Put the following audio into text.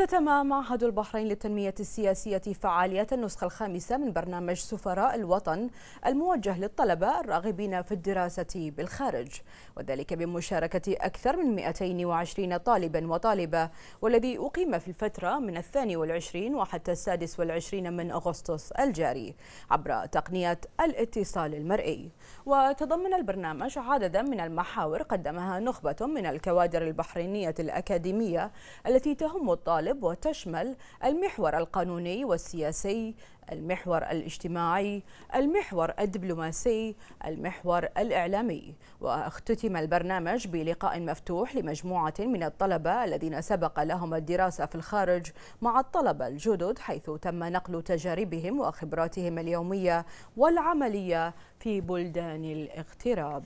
اختتم معهد البحرين للتنمية السياسية فعالية النسخة الخامسة من برنامج سفراء الوطن الموجه للطلبة الراغبين في الدراسة بالخارج وذلك بمشاركة أكثر من 220 طالبا وطالبة والذي أقيم في الفترة من الثاني والعشرين وحتى السادس والعشرين من أغسطس الجاري عبر تقنية الاتصال المرئي وتضمن البرنامج عددا من المحاور قدمها نخبة من الكوادر البحرينية الأكاديمية التي تهم الطالب الغالب وتشمل المحور القانوني والسياسي المحور الاجتماعي المحور الدبلوماسي المحور الإعلامي واختتم البرنامج بلقاء مفتوح لمجموعة من الطلبة الذين سبق لهم الدراسة في الخارج مع الطلبة الجدد حيث تم نقل تجاربهم وخبراتهم اليومية والعملية في بلدان الاغتراب